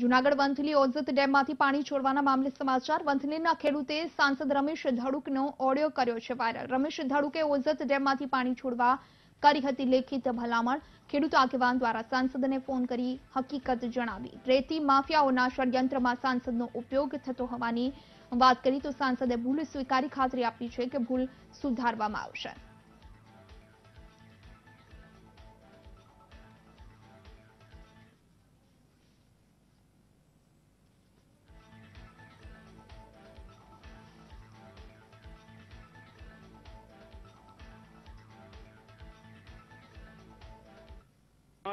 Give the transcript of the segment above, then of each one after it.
જૂનાગઢ વંથલી ઓઝત ડેમમાંથી પાણી છોડવાના મામલે સમાચાર વંથલીના ખેડૂતે સાંસદ રમેશ ધાડુકનો ઓડિયો કર્યો છે વાયરલ રમેશ ધાડુકે ઓઝત ડેમમાંથી પાણી છોડવા કરી હતી લેખિત ભલામણ ખેડૂત આગેવાન દ્વારા સાંસદને ફોન કરી હકીકત જણાવી રેતી માફિયાઓના ષડયંત્રમાં સાંસદનો ઉપયોગ થતો હોવાની વાત કરી તો સાંસદે ભૂલ સ્વીકારી ખાતરી આપી છે કે ભૂલ સુધારવામાં આવશે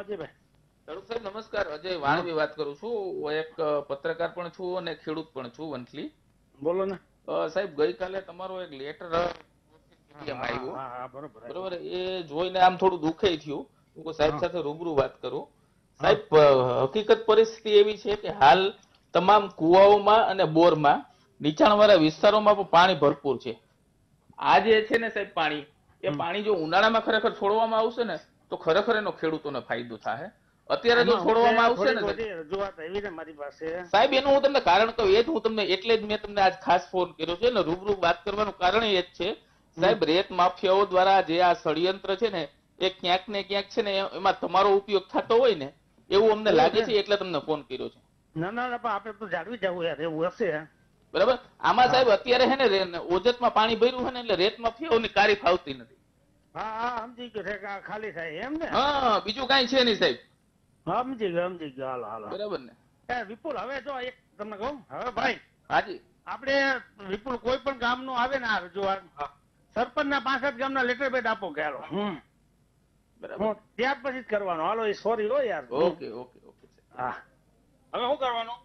તરુણ સાહેબ નમસ્કાર અજય વાણવી વાત કરું છું હું એક પત્રકાર પણ છું અને ખેડૂત પણ છું વંથલી બોલો ને સાહેબ ગઈકાલે તમારો એક લેટર આવ્યો બરોબર એ જોઈને આમ થોડું દુઃખે થયું હું સાહેબ સાથે રૂબરૂ વાત કરું સાહેબ હકીકત પરિસ્થિતિ એવી છે કે હાલ તમામ કુવાઓમાં અને બોરમાં નીચાણવાળા વિસ્તારોમાં પણ પાણી ભરપૂર છે આ જે છે ને સાહેબ પાણી એ પાણી જો ઉનાળામાં ખરેખર છોડવામાં આવશે ને તો ખરેખર એનો ખેડૂતોને ફાયદો થાય અત્યારે જો છોડવામાં આવશે ને રજૂઆત આવી છે મારી પાસે સાહેબ એનું હું તમને કારણ કહું એ જ હું તમને એટલે જ મેં તમને આજ ખાસ ફોન કર્યો છે ને રૂબરૂ વાત કરવાનું કારણ એ જ છે સાહેબ રેત માફિયાઓ દ્વારા જે આ ષડયંત્ર છે ને એ ક્યાંક ને ક્યાંક છે ને એમાં તમારો ઉપયોગ થતો હોય ને એવું અમને લાગે છે એટલે તમને ફોન કર્યો છે ના ના ના પણ આપણે તો જાળવી જવું યાર એવું હશે બરાબર આમાં સાહેબ અત્યારે છે ને ઓજતમાં પાણી ભર્યું હોય ને એટલે રેત માફિયાઓની કારી ફાવતી નથી આપડે વિપુલ કોઈ પણ ગામ નું આવે ને આ રજૂઆત સરપંચ ના પાસઠ ગામ ના લેટર બેટ આપો કે હાલો ત્યાર પછી જ કરવાનો હાલો એ સોરી હો યાર ઓકે ઓકે ઓકે હા હવે શું કરવાનું